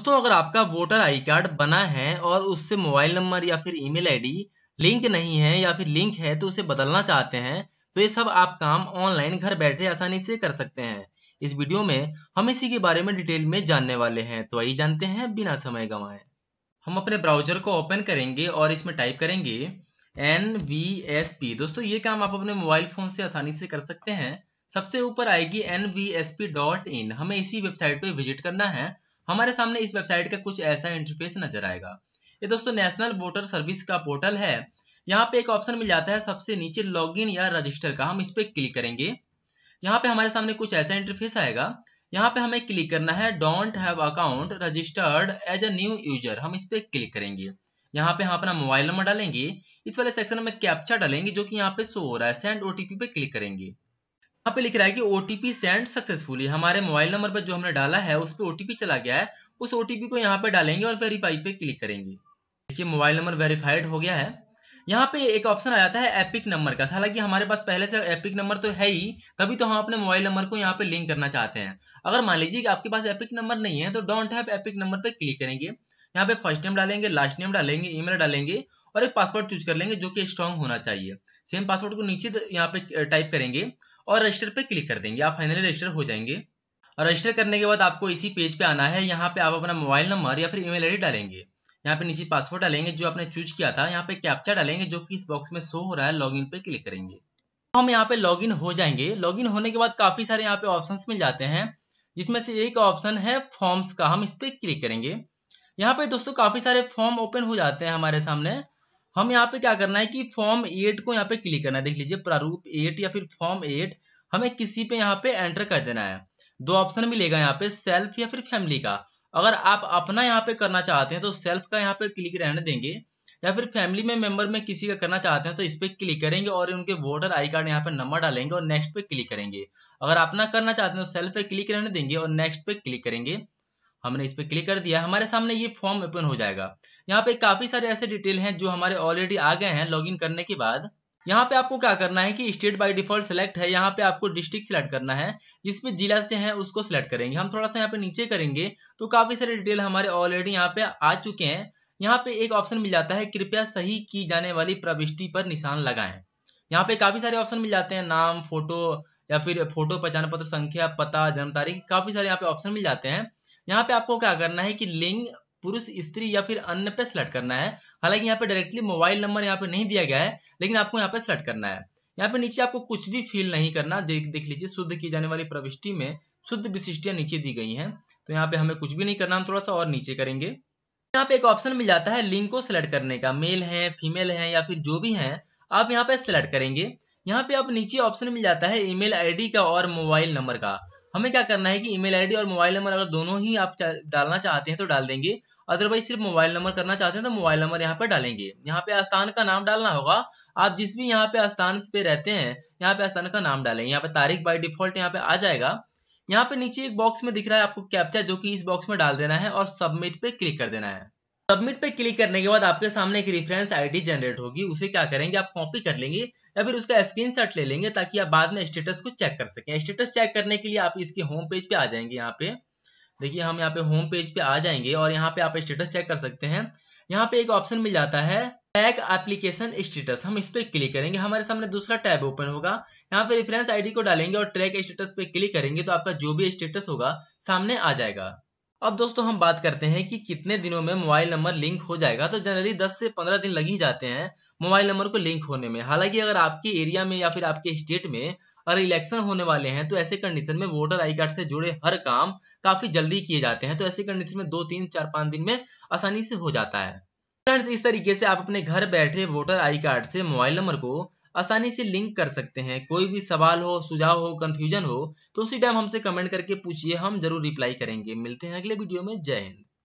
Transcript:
दोस्तों अगर आपका वोटर आई कार्ड बना है और उससे मोबाइल नंबर या फिर ईमेल आईडी लिंक नहीं है या फिर लिंक है तो उसे बदलना चाहते हैं तो ये सब आप काम ऑनलाइन घर बैठे आसानी से कर सकते हैं इस वीडियो में हम इसी के बारे में डिटेल में जानने वाले हैं तो आइए जानते हैं बिना समय गंवाए हम अपने ब्राउजर को ओपन करेंगे और इसमें टाइप करेंगे एन वी एस पी दोस्तों ये काम आप अपने मोबाइल फोन से आसानी से कर सकते हैं सबसे ऊपर आएगी N V S P dot in हमें इसी वेबसाइट पे विजिट करना है हमारे सामने इस वेबसाइट का कुछ ऐसा इंटरफेस नजर आएगा ये दोस्तों नेशनल वोटर सर्विस का पोर्टल है यहाँ पे एक ऑप्शन मिल जाता है सबसे नीचे लॉगिन या रजिस्टर का हम इस पर क्लिक करेंगे यहाँ पे हमारे सामने कुछ ऐसा इंटरफेस आएगा यहाँ पे हमें क्लिक करना है don't have account registered as a new user हम इस पर क्लिक करेंगे यहाँ पे हम अपना मोबाइल नंबर डालेंगे इस वाले सेक्शन में कैप्चा डालेंगे जो कि यहाँ पे शो हो रहा है सेंड ओटीपी पे क्लिक करेंगे यहाँ पे लिख रहा है कि ओटीपी सेंड सक्सेसफुली हमारे मोबाइल नंबर पर जो हमने डाला है उस पर ओटीपी चला गया है उस ओटीपी को यहाँ पे डालेंगे और वेरीफाई पे क्लिक करेंगे देखिए मोबाइल नंबर वेरीफाइड हो गया है यहाँ पे एक ऑप्शन आ जाता है एपिक नंबर का हालांकि हमारे पास पहले से एपिक नंबर तो है ही तभी तो हम अपने मोबाइल नंबर को यहाँ पे लिंक करना चाहते हैं अगर मान लीजिए कि आपके पास एपिक नंबर नहीं है तो डोंट हैव एपिक नंबर पे क्लिक करेंगे यहाँ पे फर्स्ट नेम डालेंगे लास्ट नेम डालेंगे ईमेल डालेंगे और एक पासवर्ड चूज कर लेंगे जो कि स्ट्रॉन्ग होना चाहिए सेम पासवर्ड को नीचे यहाँ पे टाइप करेंगे और रजिस्टर पे क्लिक कर देंगे आप फाइनली रजिस्टर हो जाएंगे और रजिस्टर करने के बाद आपको इसी पेज पे आना है यहाँ पे आप अपना मोबाइल नंबर या फिर ईमेल आईडी डालेंगे यहाँ पे नीचे पासवर्ड डालेंगे जो आपने चूज किया था यहाँ पे कैप्चा डालेंगे जो कि इस बॉक्स में शो हो रहा है लॉगिन पे क्लिक करेंगे तो हम यहाँ पे लॉगिन हो जाएंगे लॉगिन होने के बाद काफी सारे यहाँ पे ऑप्शन मिल जाते हैं जिसमें से एक ऑप्शन है फॉर्म्स का हम इस पर क्लिक करेंगे यहाँ पे दोस्तों काफी सारे फॉर्म ओपन हो जाते हैं हमारे सामने हम यहाँ पे क्या करना है कि फॉर्म एट को यहाँ पे क्लिक करना है देख लीजिए प्रारूप एट या फिर फॉर्म एट हमें किसी पे यहाँ पे एंटर कर देना है दो ऑप्शन मिलेगा यहाँ पे सेल्फ या फिर फैमिली का अगर आप अपना यहाँ पे करना चाहते हैं तो सेल्फ का यहाँ पे क्लिक रहने देंगे या फिर फैमिली में मेंबर में किसी का करना चाहते हैं तो इस पर क्लिक करेंगे और उनके वोटर आई कार्ड यहाँ पे नंबर डालेंगे और नेक्स्ट पे क्लिक करेंगे अगर अपना करना चाहते हैं तो सेल्फ पे क्लिक रहने देंगे और नेक्स्ट पे क्लिक करेंगे हमने इस पर क्लिक कर दिया हमारे सामने ये फॉर्म ओपन हो जाएगा यहाँ पे काफी सारे ऐसे डिटेल हैं जो हमारे ऑलरेडी आ गए हैं लॉगिन करने के बाद यहाँ पे आपको क्या करना है कि स्टेट बाय डिफॉल्ट सेलेक्ट है यहाँ पे आपको डिस्ट्रिक्ट सिलेक्ट करना है जिसपे जिला से है उसको सिलेक्ट करेंगे हम थोड़ा सा यहाँ पे नीचे करेंगे तो काफी सारे डिटेल हमारे ऑलरेडी यहाँ पे आ चुके हैं यहाँ पे एक ऑप्शन मिल जाता है कृपया सही की जाने वाली प्रविष्टि पर निशान लगाए यहाँ पे काफी सारे ऑप्शन मिल जाते हैं नाम फोटो या फिर फोटो पहचान पत्र संख्या पता जन्म तारीख काफी सारे यहाँ पे ऑप्शन मिल जाते हैं यहाँ पे आपको क्या करना है कि लिंग पुरुष स्त्री या फिर अन्य पे सिलेक्ट करना है हालांकि यहाँ पे डायरेक्टली मोबाइल नंबर यहाँ पे नहीं दिया गया है लेकिन आपको यहाँ पे सिलेक्ट करना है यहाँ पे नीचे आपको कुछ भी फील नहीं करना देख देख लीजिए शुद्ध की जाने वाली प्रविष्टि में शुद्ध विशिष्टियां नीचे दी गई हैं तो यहाँ पे हमें कुछ भी नहीं करना हम थोड़ा सा और नीचे करेंगे यहाँ पे एक ऑप्शन मिल जाता है लिंक को सिलेक्ट करने का मेल है फीमेल है या फिर जो भी है आप यहाँ पे सिलेक्ट करेंगे यहाँ पे आप नीचे ऑप्शन मिल जाता है ईमेल आईडी का और मोबाइल नंबर का हमें क्या करना है कि ईमेल आईडी और मोबाइल नंबर अगर दोनों ही आप डालना चाहते हैं तो डाल देंगे अदरवाइज सिर्फ मोबाइल नंबर करना चाहते हैं तो मोबाइल नंबर यहाँ पर डालेंगे यहाँ पे स्थान का नाम डालना होगा आप जिस भी यहाँ पे स्थान पे रहते हैं यहाँ पे स्थान का नाम डालेंगे यहाँ पे तारीख बाई डिफॉल्ट यहाँ पे आ जाएगा यहाँ पे नीचे एक बॉक्स में दिख रहा है आपको कैप्चा जो कि इस बॉक्स में डाल देना है और सबमिट पे क्लिक कर देना है सबमिट पे क्लिक करने के बाद आपके सामने एक रेफरेंस आईडी जनरेट होगी उसे क्या करेंगे आप कॉपी कर लेंगे या फिर उसका स्क्रीनशॉट ले लेंगे ताकि आप बाद में स्टेटस को चेक कर सकें स्टेटस चेक करने के लिए आप इसके होम पेज पे आ जाएंगे यहाँ पे देखिए हम यहाँ पे होम पेज पे आ जाएंगे और यहाँ पे आप स्टेटस चेक कर सकते हैं यहाँ पे एक ऑप्शन मिल जाता है टैग एप्लीकेशन स्टेटस हम इस पर क्लिक करेंगे हमारे सामने दूसरा टैब ओपन होगा यहाँ पे रेफरेंस आईडी को डालेंगे और ट्रैक स्टेटस पे क्लिक करेंगे तो आपका जो भी स्टेटस होगा सामने आ जाएगा अब दोस्तों हम बात करते हैं कि कितने दिनों में मोबाइल नंबर लिंक हो जाएगा तो जनरली 10 से 15 दिन लग ही जाते हैं मोबाइल नंबर को लिंक होने में हालांकि अगर आपके एरिया में या फिर आपके स्टेट में अगर इलेक्शन होने वाले हैं तो ऐसे कंडीशन में वोटर आई कार्ड से जुड़े हर काम काफी जल्दी किए जाते हैं तो ऐसे कंडीशन में दो तीन चार पांच दिन में आसानी से हो जाता है फ्रेंड्स इस तरीके से आप अपने घर बैठे वोटर आई कार्ड से मोबाइल नंबर को आसानी से लिंक कर सकते हैं कोई भी सवाल हो सुझाव हो कंफ्यूजन हो तो उसी टाइम हमसे कमेंट करके पूछिए हम जरूर रिप्लाई करेंगे मिलते हैं अगले वीडियो में जय हिंद